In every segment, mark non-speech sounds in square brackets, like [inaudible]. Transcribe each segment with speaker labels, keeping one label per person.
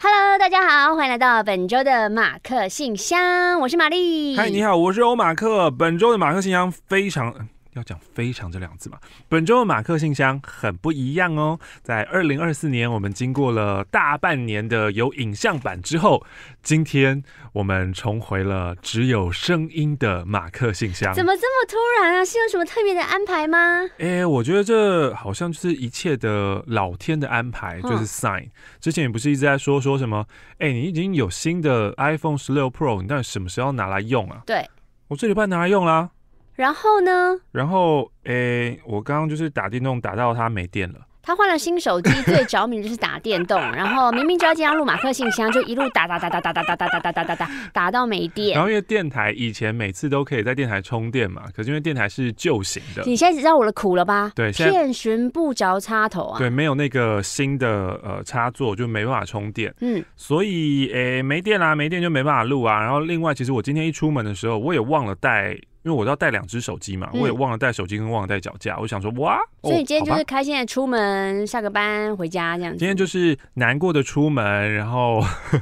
Speaker 1: Hello，大家好，欢迎来到本周的马克信箱，我是玛丽。嗨，你好，我
Speaker 2: 是欧马克。本周的马克信箱非常。要讲“非常”这两字嘛？本周的马克信箱很不一样哦。在二零二四年，我们经过了大半年的有影像版之后，今天我们重回了只有声音的马克信箱。怎么
Speaker 1: 这么突然啊？是有什么特别的安排吗？
Speaker 2: 哎，我觉得这好像就是一切的老天的安排，就是 sign。之前也不是一直在说说什么？哎，你已经有新的 iPhone 十六 Pro，你到底什么时候拿来用啊？对，我这礼拜拿来用啦。
Speaker 1: 然后呢？
Speaker 2: 然后，诶，我刚刚就是打电动，打到它没电了。
Speaker 1: 他换了新手机，最着迷就是打电动。[laughs] 然后明明知道接天路马克信箱，就一路打打打打打打打打打打打打打，打到没电。然后
Speaker 2: 因为电台以前每次都可以在电台充电嘛，可是因为电台是旧型的，你现在
Speaker 1: 知道我的苦了吧？对，遍寻不着插头啊。对，
Speaker 2: 没有那个新的呃插座，就没办法充电。嗯，所以诶，没电啦，没电就没办法录啊。然后另外，其实我今天一出门的时候，我也忘了带。因为我要带两只手机嘛，我也忘了带手机，跟忘了带脚架。我想说哇，所以今天就是
Speaker 1: 开心的出门，下个班回家这样。今
Speaker 2: 天就是难过的出门，然后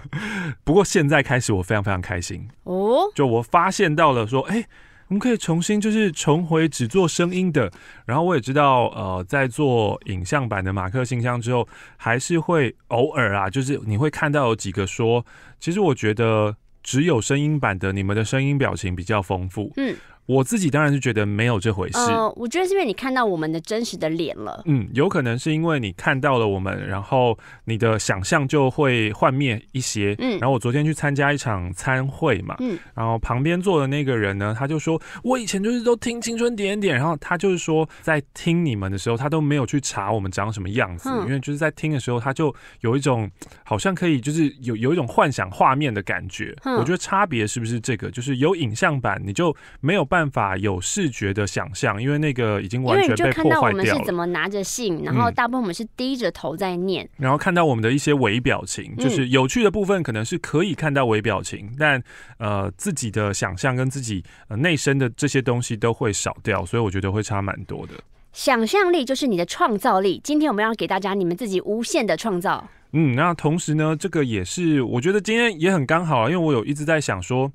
Speaker 2: [laughs] 不过现在开始我非常非常开心哦，就我发现到了说，哎，我们可以重新就是重回只做声音的。然后我也知道，呃，在做影像版的马克信箱之后，还是会偶尔啊，就是你会看到有几个说，其实我觉得。只有声音版的，你们的声音表情比较丰富。嗯。我自己当然是觉得没有这回事。嗯，
Speaker 1: 我觉得是因为你看到我们的真实的脸了。
Speaker 2: 嗯，有可能是因为你看到了我们，然后你的想象就会幻灭一些。嗯，然后我昨天去参加一场参会嘛，嗯，然后旁边坐的那个人呢，他就说我以前就是都听青春点点，然后他就是说在听你们的时候，他都没有去查我们长什么样子，因为就是在听的时候，他就有一种好像可以就是有有一种幻想画面的感觉。嗯，我觉得差别是不是这个？就是有影像版，你就没有办办法有视觉的想象，因为那个已经完全被破坏掉。因为就看到我们是怎
Speaker 1: 么拿着信，然后大部分我们是低着头在念，
Speaker 2: 然后看到我们的一些微表情，就是有趣的部分，可能是可以看到微表情，但呃，自己的想象跟自己内生的这些东西都会少掉，所以我觉得会差蛮多的。
Speaker 1: 想象力就是你的创造力。今天我们要给大家你们自己无限的创造。
Speaker 2: 嗯，那同时呢，这个也是我觉得今天也很刚好，啊，因为我有一直在想说。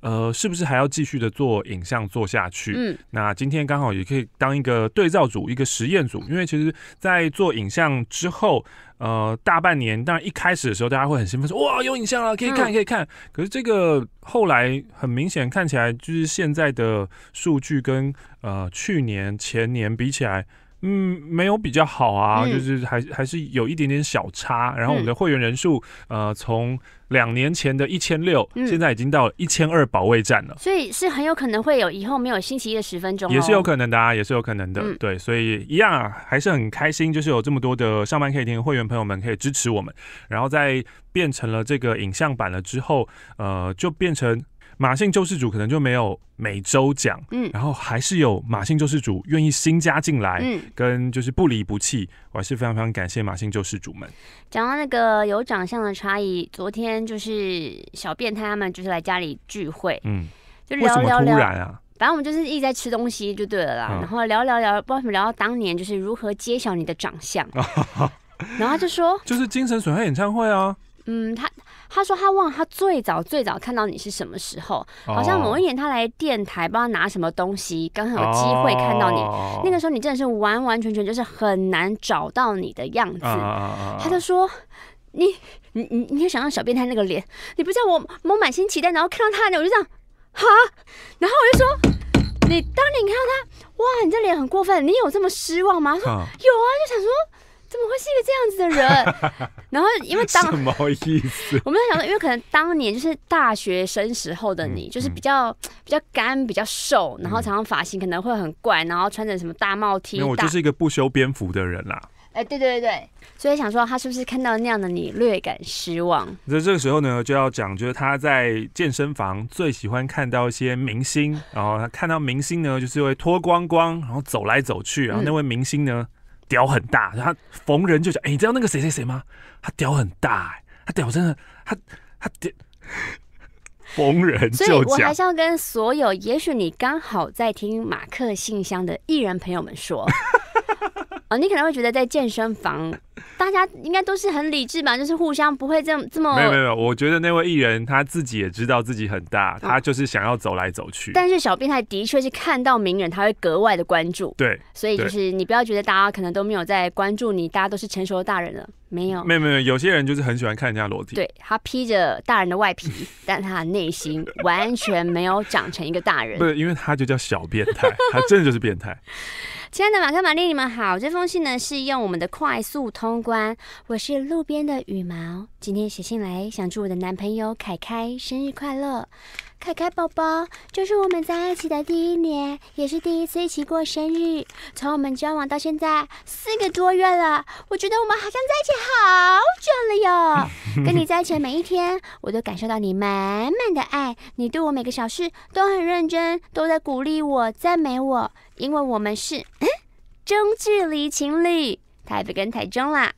Speaker 2: 呃，是不是还要继续的做影像做下去？嗯，那今天刚好也可以当一个对照组，一个实验组，因为其实在做影像之后，呃，大半年，当然一开始的时候大家会很兴奋，说哇，有影像了，可以看，可以看。可是这个后来很明显看起来，就是现在的数据跟呃去年前年比起来。嗯，没有比较好啊，就是还还是有一点点小差。然后我们的会员人数，呃，从两年前的一千六，现在已经到一千二，保卫战了。
Speaker 1: 所以是很有可能会有以后没有星期一的十分钟，也是有可
Speaker 2: 能的，啊，也是有可能的。对，所以一样还是很开心，就是有这么多的上班可以听会员朋友们可以支持我们。然后在变成了这个影像版了之后，呃，就变成。马姓救世主可能就没有每周讲，嗯，然后还是有马姓救世主愿意新加进来，嗯，跟就是不离不弃，我还是非常非常感谢马姓救世主们。
Speaker 1: 讲到那个有长相的差异，昨天就是小变态他们就是来家里聚会，嗯，就聊聊聊，然啊，反正我们就是一直在吃东西就对了啦，然后聊聊聊，不知道什么聊到当年就是如何揭晓你的长相，
Speaker 2: [laughs] 然后就说就是精神损害演唱会啊，
Speaker 1: 嗯，他。他说：“他忘了他最早最早看到你是什么时候？好像某一年他来电台，不知道拿什么东西，刚好有机会看到你。那个时候你真的是完完全全就是很难找到你的样子。他就说：‘你你你你想到小变态那个脸？’你不知道我我满心期待，然后看到他呢，我就这样哈，然后我就说：‘你当年你看到他，哇，你这脸很过分。你有这么失望吗？’他说有啊，就想说。”怎么会是一个这样子的人？[laughs] 然后因为当什
Speaker 2: 么意思？[laughs] 我
Speaker 1: 们在想说，因为可能当年就是大学生时候的你，就是比较比较干、比较瘦，然后常常发型可能会很怪，然后穿着什么大帽 T。我就是一
Speaker 2: 个不修边幅的人啦。
Speaker 1: 哎，对对对对，所以想说他是不是看到那样的你略感失望？
Speaker 2: 那这个时候呢，就要讲就是他在健身房最喜欢看到一些明星，然后他看到明星呢，就是会脱光光，然后走来走去，然后那位明星呢？屌很大，然后逢人就讲，哎，你知道那个谁谁谁吗？他屌很大，他屌真的，他他屌，逢人就讲。所以我还是
Speaker 1: 要跟所有，也许你刚好在听马克信箱的艺人朋友们说。哦，你可能会觉得在健身房，大家应该都是很理智吧，就是互相不会这么这么。没有没有，
Speaker 2: 我觉得那位艺人他自己也知道自己很大，他就是想要走来走去。但
Speaker 1: 是小变态的确是看到名人，他会格外的关注。对，所以就是你不要觉得大家可能都没有在关注你，大家都是成熟的大人了。没有没
Speaker 2: 有没有，有些人就是很喜欢看人家裸体。对
Speaker 1: 他披着大人的外皮，[laughs] 但他内心完全没有长成一个大人。不
Speaker 2: 是，因为他就叫小变态，他真的就是变态。[laughs]
Speaker 1: 亲爱的马克玛丽，你们好。这封信呢是用我们的快速通关。我是路边的羽毛，今天写信来想祝我的男朋友凯凯生日快乐。凯凯宝宝，这是我们在一起的第一年，也是第一次一起过生日。从我们交往到现在四个多月了，我觉得我们好像在一起好久了哟。跟你在一起的每一天，我都感受到你满满的爱。你对我每个小事都很认真，都在鼓励我、赞美我。因为我们是中距离情侣，台北跟台中啦。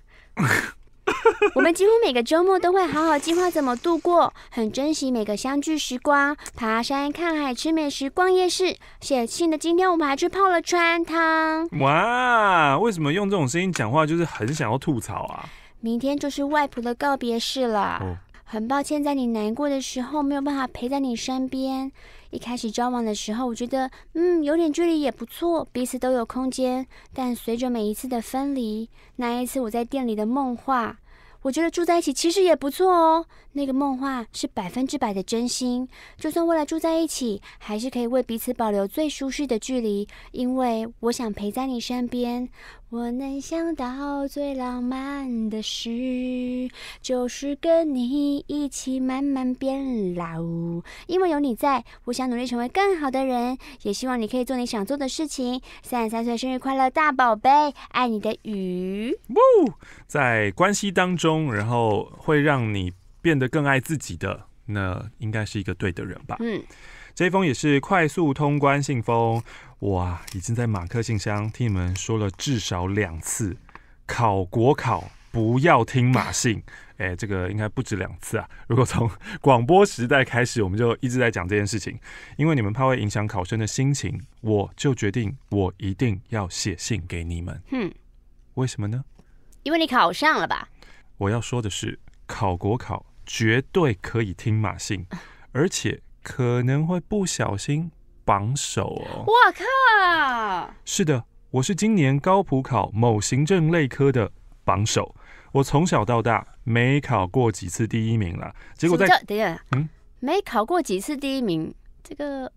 Speaker 1: [laughs] 我们几乎每个周末都会好好计划怎么度过，很珍惜每个相聚时光。爬山、看海、吃美食、逛夜市，写信的今天，我们还去泡了川汤。
Speaker 2: 哇，为什么用这种声音讲话？就是很想要吐槽啊！
Speaker 1: 明天就是外婆的告别式了，很抱歉在你难过的时候没有办法陪在你身边。一开始交往的时候，我觉得，嗯，有点距离也不错，彼此都有空间。但随着每一次的分离，那一次我在店里的梦话，我觉得住在一起其实也不错哦。那个梦话是百分之百的真心，就算未来住在一起，还是可以为彼此保留最舒适的距离，因为我想陪在你身边。我能想到最浪漫的事，就是跟你一起慢慢变老。因为有你在，我想努力成为更好的人，也希望你可以做你想做的事情。三十三岁生日快乐，大宝贝，爱你的鱼。
Speaker 2: 在关系当中，然后会让你。变得更爱自己的，那应该是一个对的人吧？嗯，这一封也是快速通关信封。哇，已经在马克信箱听你们说了至少两次，考国考不要听马信。[laughs] 哎，这个应该不止两次啊！如果从广播时代开始，我们就一直在讲这件事情，因为你们怕会影响考生的心情，我就决定我一定要写信给你们。哼，为什么呢？
Speaker 1: 因为你考上了吧？
Speaker 2: 我要说的是，考国考。绝对可以听马信，[laughs] 而且可能会不小心榜首哦。
Speaker 1: 哇靠！
Speaker 2: 是的，我是今年高普考某行政类科的榜首。我从小到大没考过几次第一名了，结果在等一下，嗯，
Speaker 1: 没考过几次第一名，这个，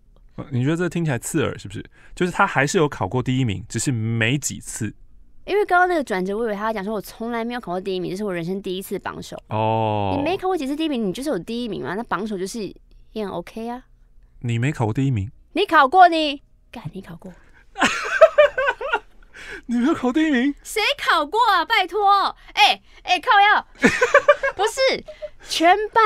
Speaker 2: 你觉得这听起来刺耳是不是？就是他还是有考过第一名，只是没几次。
Speaker 1: 因为刚刚那个转折，我以为他要讲说，我从来没有考过第一名，这是我人生第一次榜首。
Speaker 2: 哦，你没
Speaker 1: 考过几次第一名，你就是有第一名嘛？那榜首就是也很 OK 啊。
Speaker 2: 你没考过第一名？
Speaker 1: 你考过，你干，你考过？[laughs] 你没有考第一名？谁考过啊？拜托，哎哎，靠药，[laughs] 不是，全班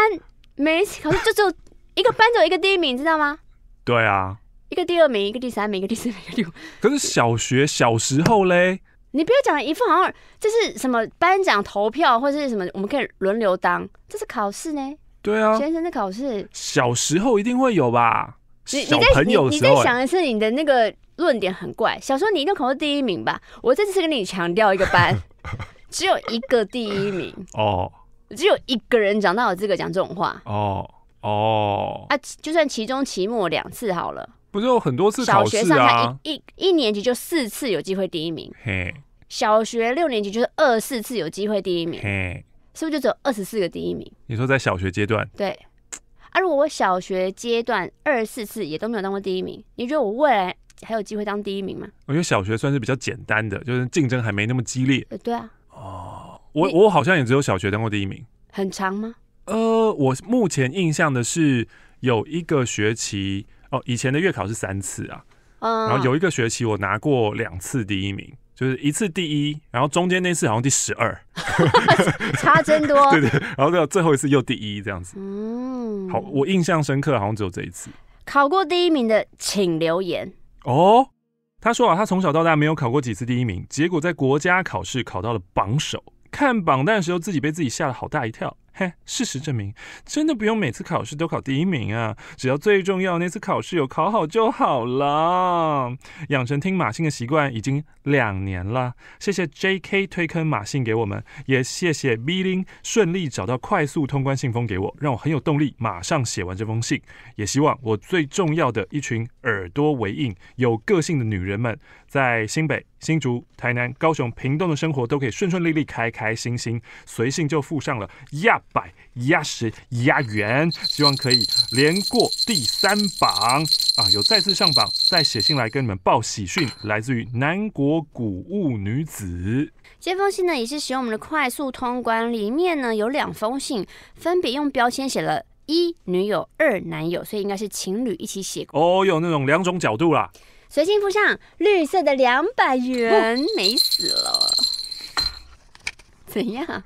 Speaker 1: 每一次考试就只有一个班只有一个第一名，知道吗？对啊，一个第二名，一个第三名，一个第四名，一个第五。
Speaker 2: 可是小学小时候嘞。
Speaker 1: 你不要讲了一副好像这是什么班长投票或是什么，我们可以轮流当，这是考试呢？对啊，先生的考试。
Speaker 2: 小时候一定会有吧？你你在你你在想的
Speaker 1: 是你的那个论点很怪。小时候你一定考过第一名吧？我这次跟你强调，一个班 [laughs] 只有一个第一名哦，只有一个人讲到有资格讲这种话
Speaker 2: 哦哦
Speaker 1: 啊，就算其中期末两次好了。
Speaker 2: 不是有很多次考试啊！
Speaker 1: 一一一年级就四次有机会第一名，嘿，小学六年级就是二四次有机会第一名，嘿，是不是就只有二十四个第一名？
Speaker 2: 你说在小学阶段，
Speaker 1: 对啊，如果我小学阶段二十四次也都没有当过第一名，你觉得我未来还有机会当第一名吗？
Speaker 2: 我觉得小学算是比较简单的，就是竞争还没那么激烈。
Speaker 1: 对啊，哦，我我
Speaker 2: 好像也只有小学当过第一名，
Speaker 1: 很长吗？
Speaker 2: 呃，我目前印象的是有一个学期。哦，以前的月考是三次啊，嗯、然后有一个学期我拿过两次第一名，就是一次第一，然后中间那次好像第十二，
Speaker 1: [laughs] 差真多。[laughs] 对对，
Speaker 2: 然后最后一次又第一这样子。
Speaker 1: 嗯，好，我
Speaker 2: 印象深刻，好像只有这一次
Speaker 1: 考过第一名的，请留言。
Speaker 2: 哦，他说啊，他从小到大没有考过几次第一名，结果在国家考试考到了榜首，看榜单的时候自己被自己吓了好大一跳。嘿，事实证明，真的不用每次考试都考第一名啊，只要最重要那次考试有考好就好了。养成听马信的习惯已经两年了，谢谢 J.K. 推坑马信给我们，也谢谢 Bling 顺利找到快速通关信封给我，让我很有动力马上写完这封信。也希望我最重要的一群耳朵为硬、有个性的女人们在新北。新竹、台南、高雄、屏东的生活都可以顺顺利利、开开心心，随信就附上了亚百、亚十、亚元，希望可以连过第三榜啊！有再次上榜，再写信来跟你们报喜讯，来自于南国古物女子。
Speaker 1: 这封信呢，也是使用我们的快速通关，里面呢有两封信，分别用标签写了“一女友”、“二男友”，所以应该是情侣一起写。
Speaker 2: 哦，有那种两种角度啦。
Speaker 1: 随心附上绿色的两百元，美死了！怎样？[laughs]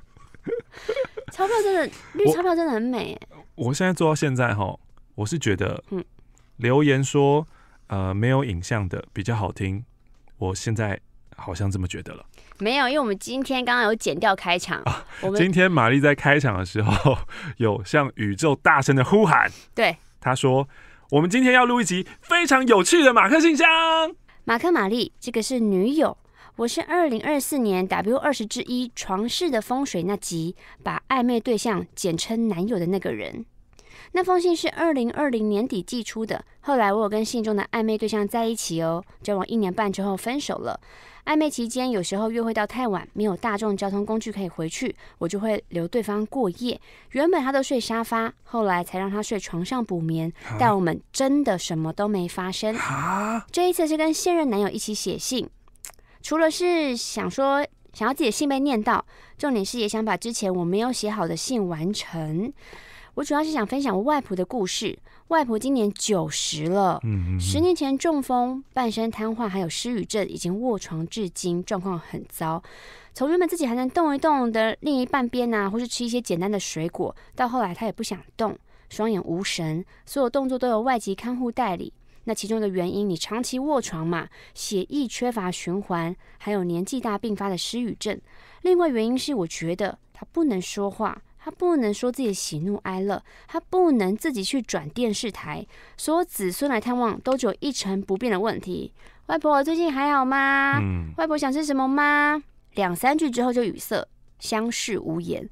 Speaker 1: 钞票真的绿钞票真的很美。
Speaker 2: 我现在做到现在哈，我是觉得，嗯，留言说呃没有影像的比较好听。我现在好像这么觉得了。
Speaker 1: 没有，因为我们今天刚刚有剪掉开场啊。今
Speaker 2: 天玛丽在开场的时候，[laughs] 有向宇宙大声的呼喊，对，她说。我们今天要录一集非常有趣的马克信箱。
Speaker 1: 马克玛丽，这个是女友。我是二零二四年 W 二十之一床事的风水那集，把暧昧对象简称男友的那个人。那封信是二零二零年底寄出的。后来我有跟信中的暧昧对象在一起哦，交往一年半之后分手了。暧昧期间，有时候约会到太晚，没有大众交通工具可以回去，我就会留对方过夜。原本他都睡沙发，后来才让他睡床上补眠。但我们真的什么都没发生。这一次是跟现任男友一起写信，除了是想说想要自己的信被念到，重点是也想把之前我没有写好的信完成。我主要是想分享我外婆的故事。外婆今年九十了，十年前中风，半身瘫痪，还有失语症，已经卧床至今，状况很糟。从原本自己还能动一动的另一半边呐，或是吃一些简单的水果，到后来她也不想动，双眼无神，所有动作都由外籍看护代理。那其中一个原因，你长期卧床嘛，血液缺乏循环，还有年纪大并发的失语症。另外原因是我觉得他不能说话。他不能说自己喜怒哀乐，他不能自己去转电视台。所有子孙来探望，都只有一成不变的问题：外婆最近还好吗？嗯，外婆想吃什么吗？两三句之后就语塞，相视无言。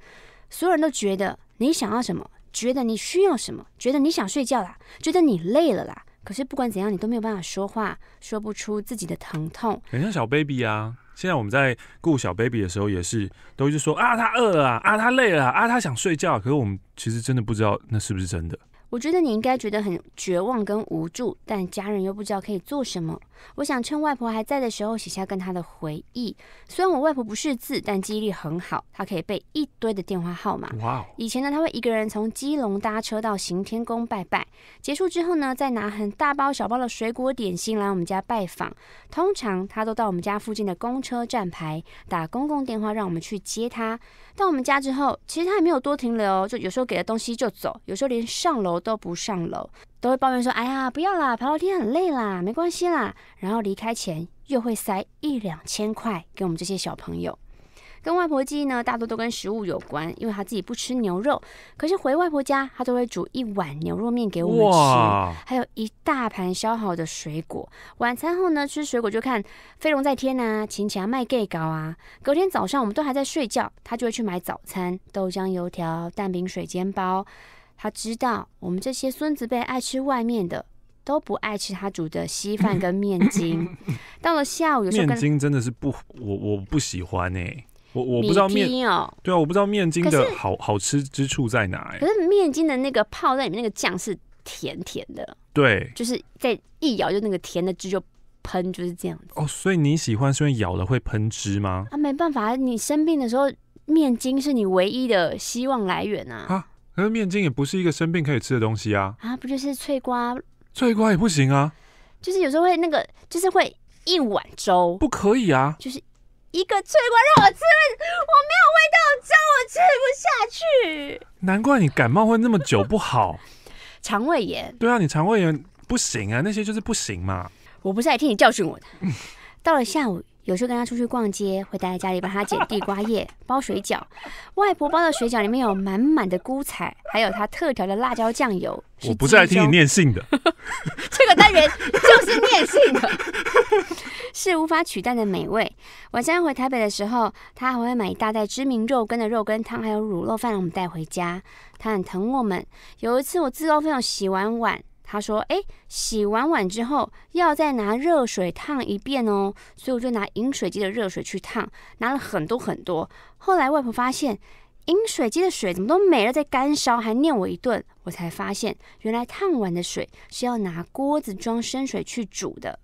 Speaker 1: 所有人都觉得你想要什么，觉得你需要什么，觉得你想睡觉啦，觉得你累了啦。可是不管怎样，你都没有办法说话，说不出自己的疼痛。
Speaker 2: 很像小 baby 啊。现在我们在顾小 baby 的时候，也是都一直说啊，他饿了啊，他累了啊，他想睡觉。可是我们其实真的不知道那是不是真的。
Speaker 1: 我觉得你应该觉得很绝望跟无助，但家人又不知道可以做什么。我想趁外婆还在的时候写下跟她的回忆。虽然我外婆不识字，但记忆力很好，她可以背一堆的电话号码。哇！以前呢，她会一个人从基隆搭车到行天宫拜拜，结束之后呢，再拿很大包小包的水果点心来我们家拜访。通常她都到我们家附近的公车站牌打公共电话，让我们去接她。到我们家之后，其实他也没有多停留，就有时候给的东西就走，有时候连上楼都不上楼，都会抱怨说：“哎呀，不要啦，爬楼梯很累啦，没关系啦。”然后离开前又会塞一两千块给我们这些小朋友。跟外婆记忆呢，大多都跟食物有关，因为她自己不吃牛肉，可是回外婆家，她都会煮一碗牛肉面给我们吃，还有一大盘削好的水果。晚餐后呢，吃水果就看飞龙在天呐，秦强卖糕啊。隔天早上我们都还在睡觉，她就会去买早餐，豆浆、油条、蛋饼、水煎包。她知道我们这些孙子辈爱吃外面的，都不爱吃她煮的稀饭跟面筋。[laughs] 到了下午，有时候面筋
Speaker 2: 真的是不，我我不喜欢哎。我我不知道面筋哦，对啊，我不知道面筋的好好吃之处在哪。可
Speaker 1: 是面筋的那个泡在里面那个酱是甜甜的，对，就是在一咬就那个甜的汁就喷，就是这样子。
Speaker 2: 哦，所以你喜欢因为咬了会喷汁吗？
Speaker 1: 啊，没办法，你生病的时候面筋是你唯一的希望来源啊。
Speaker 2: 啊，可是面筋也不是一个生病可以吃的东西啊。
Speaker 1: 啊，不就是脆瓜？
Speaker 2: 脆瓜也不行啊。
Speaker 1: 就是有时候会那个，就是会一碗粥。不
Speaker 2: 可以啊。
Speaker 1: 就是。一个脆瓜让我吃，我没有味道，叫我吃不下去。
Speaker 2: 难怪你感冒会那么久不好，
Speaker 1: [laughs] 肠胃炎。
Speaker 2: 对啊，你肠胃炎不行啊，那些就是不行嘛。
Speaker 1: 我不是来听你教训我的。到了下午，有时候跟他出去逛街，会待在家里帮他捡地瓜叶、[laughs] 包水饺。外婆包的水饺里面有满满的菇菜，还有他特调的辣椒酱油。
Speaker 2: 我不是来听你念信的，[laughs]
Speaker 1: 这个单元就是念信的。是无法取代的美味。晚上回台北的时候，他还会买一大袋知名肉羹的肉羹汤，还有卤肉饭，我们带回家。他很疼我们。有一次我自告奋勇洗完碗，他说：“哎，洗完碗之后要再拿热水烫一遍哦。”所以我就拿饮水机的热水去烫，拿了很多很多。后来外婆发现饮水机的水怎么都没了，在干烧，还念我一顿。我才发现原来烫碗的水是要拿锅子装生水去煮的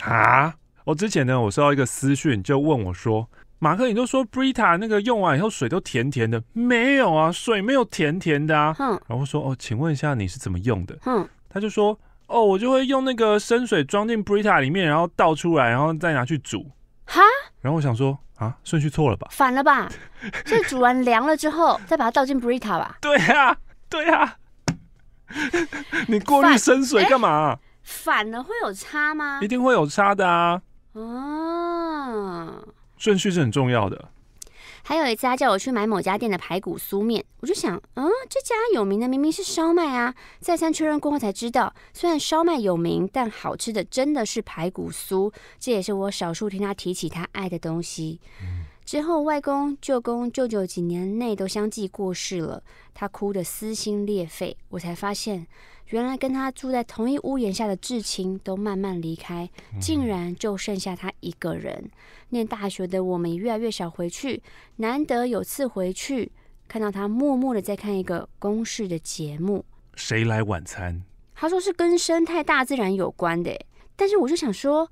Speaker 2: 啊。我之前呢，我收到一个私讯，就问我说：“马克，你都说 Briata 那个用完以后水都甜甜的，没有啊？水没有甜甜的啊？”嗯。然后说：“哦，请问一下你是怎么用的？”嗯。他就说：“哦，我就会用那个生水装进 Briata 里面，然后倒出来，然后再拿去煮。”哈。然后我想说：“啊，顺序错了吧？
Speaker 1: 反了吧？是煮完凉了之后再把它倒进 Briata 吧？[laughs] ”对呀，对呀。
Speaker 2: 你过滤生水干嘛？
Speaker 1: 反了会有差吗？
Speaker 2: 一定会有差的啊。
Speaker 1: 啊，
Speaker 2: 顺序是很重要的。
Speaker 1: 还有一次，他叫我去买某家店的排骨酥面，我就想，嗯，这家有名的明明是烧麦啊。再三确认过后，才知道，虽然烧麦有名，但好吃的真的是排骨酥。这也是我少数听他提起他爱的东西。之后，外公、舅公、舅舅几年内都相继过世了，他哭得撕心裂肺，我才发现。原来跟他住在同一屋檐下的至亲都慢慢离开，竟然就剩下他一个人。念大学的我们也越来越少回去，难得有次回去，看到他默默的在看一个公式的节目
Speaker 2: 《谁来晚餐》，
Speaker 1: 他说是跟生态大自然有关的，但是我就想说。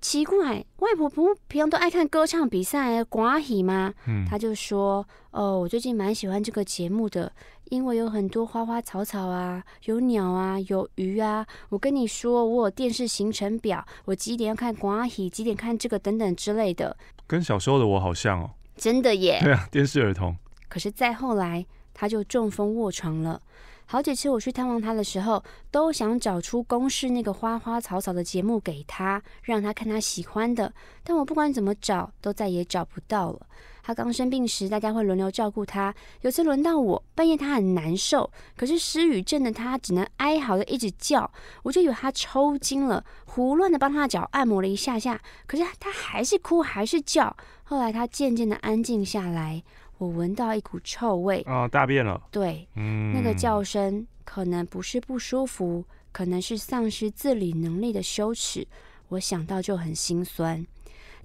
Speaker 1: 奇怪，外婆不平常都爱看歌唱比赛《广阿喜》吗？嗯，他就说：“哦，我最近蛮喜欢这个节目的，因为有很多花花草草啊，有鸟啊，有鱼啊。我跟你说，我有电视行程表，我几点要看《广阿喜》，几点看这个等等之类的。”
Speaker 2: 跟小时候的我好像哦，
Speaker 1: 真的耶！对啊，
Speaker 2: 电视儿童。
Speaker 1: 可是再后来，他就中风卧床了。好几次我去探望他的时候，都想找出公式那个花花草草的节目给他，让他看他喜欢的。但我不管怎么找，都再也找不到了。他刚生病时，大家会轮流照顾他。有次轮到我，半夜他很难受，可是失语症的他只能哀嚎的一直叫。我就以为他抽筋了，胡乱的帮他脚按摩了一下下，可是他还是哭还是叫。后来他渐渐的安静下来。我闻到一股臭味，哦，
Speaker 2: 大便了。对，那个叫
Speaker 1: 声可能不是不舒服，可能是丧失自理能力的羞耻。我想到就很心酸。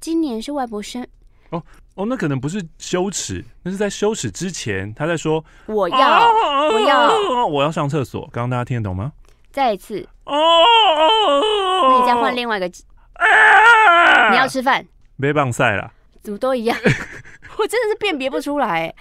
Speaker 1: 今年是外婆生，哦
Speaker 2: 哦，那可能不是羞耻，那是在羞耻之前，他在说我要，我要，我要上厕所。刚刚大家听得懂吗？
Speaker 1: 再一次，哦，那你再换另外一个，你要吃饭，
Speaker 2: 没棒赛了。
Speaker 1: 怎么都一样，[laughs] 我真的是辨别不出来。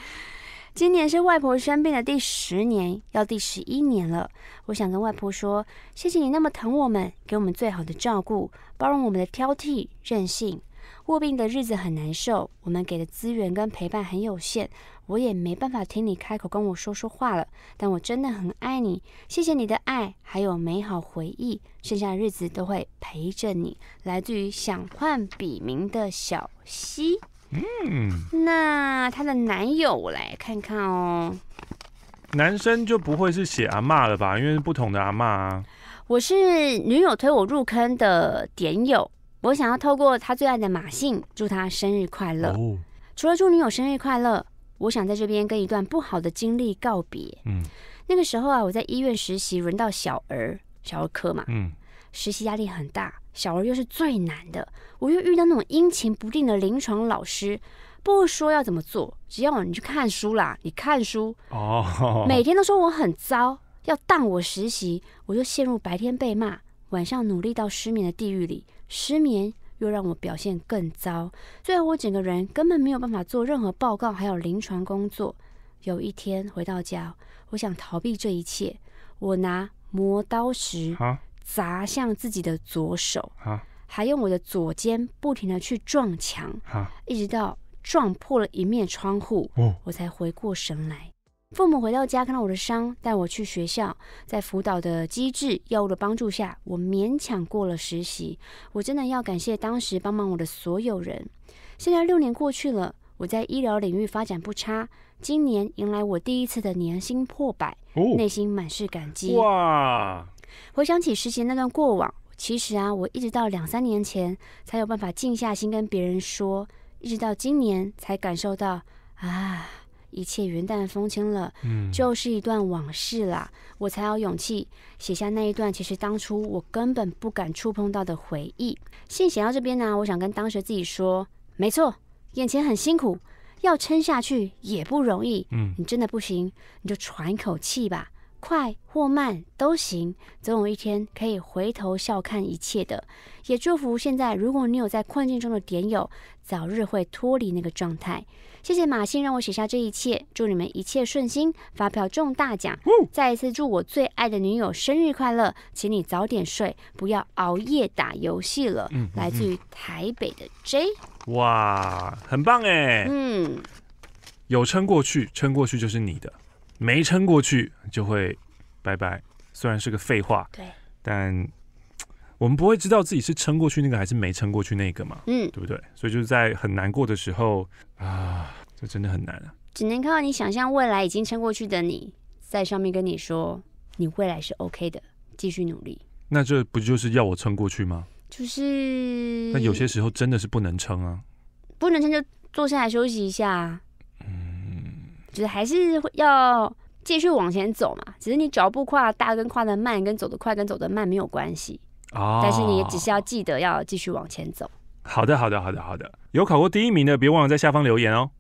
Speaker 1: 今年是外婆生病的第十年，要第十一年了。我想跟外婆说，谢谢你那么疼我们，给我们最好的照顾，包容我们的挑剔任性。卧病的日子很难受，我们给的资源跟陪伴很有限，我也没办法听你开口跟我说说话了。但我真的很爱你，谢谢你的爱，还有美好回忆，剩下的日子都会陪着你。来自于想换笔名的小溪，嗯，那她的男友我来看看哦。
Speaker 2: 男生就不会是写阿妈了吧？因为不同的阿妈。
Speaker 1: 我是女友推我入坑的点友。我想要透过他最爱的马信祝他生日快乐。除了祝女友生日快乐，我想在这边跟一段不好的经历告别。嗯，那个时候啊，我在医院实习，轮到小儿小儿科嘛。嗯，实习压力很大，小儿又是最难的，我又遇到那种阴晴不定的临床老师，不说要怎么做，只要你去看书啦，你看书。
Speaker 2: 哦。每
Speaker 1: 天都说我很糟，要当我实习，我就陷入白天被骂。晚上努力到失眠的地狱里，失眠又让我表现更糟，最后我整个人根本没有办法做任何报告，还有临床工作。有一天回到家，我想逃避这一切，我拿磨刀石砸向自己的左手，还用我的左肩不停的去撞墙，一直到撞破了一面窗户，我才回过神来。父母回到家，看到我的伤，带我去学校。在辅导的机制、药物的帮助下，我勉强过了实习。我真的要感谢当时帮忙我的所有人。现在六年过去了，我在医疗领域发展不差。今年迎来我第一次的年薪破百，内心满是感激。
Speaker 2: 哇！
Speaker 1: 回想起实习那段过往，其实啊，我一直到两三年前才有办法静下心跟别人说，一直到今年才感受到啊。一切云淡风轻了，嗯，就是一段往事啦。我才有勇气写下那一段，其实当初我根本不敢触碰到的回忆。信写到这边呢，我想跟当时自己说，没错，眼前很辛苦，要撑下去也不容易，嗯，你真的不行，你就喘口气吧，快或慢都行，总有一天可以回头笑看一切的。也祝福现在如果你有在困境中的点友，早日会脱离那个状态。谢谢马信让我写下这一切，祝你们一切顺心，发票中大奖。嗯，再一次祝我最爱的女友生日快乐，请你早点睡，不要熬夜打游戏了。嗯，来自于台北的 J，
Speaker 2: 哇，很棒哎。嗯，有撑过去，撑过去就是你的；没撑过去，就会拜拜。虽然是个废话，对，但。我们不会知道自己是撑过去那个还是没撑过去那个嘛？嗯，对不对？所以就是在很难过的时候啊，这真的很难啊。
Speaker 1: 只能看到你想象未来已经撑过去的你在上面跟你说，你未来是 OK 的，继续努力。
Speaker 2: 那这不就是要我撑过去吗？
Speaker 1: 就是。那有些
Speaker 2: 时候真的是不能撑啊，
Speaker 1: 不能撑就坐下来休息一下。嗯，就是还是要继续往前走嘛。只是你脚步跨大跟跨的慢，跟走得快跟走得慢没有关系。
Speaker 2: 哦，但是你只是
Speaker 1: 要记得要继续往前走。
Speaker 2: 好的，好的，好的，好的。有考过第一名的，别忘了在下方留言哦。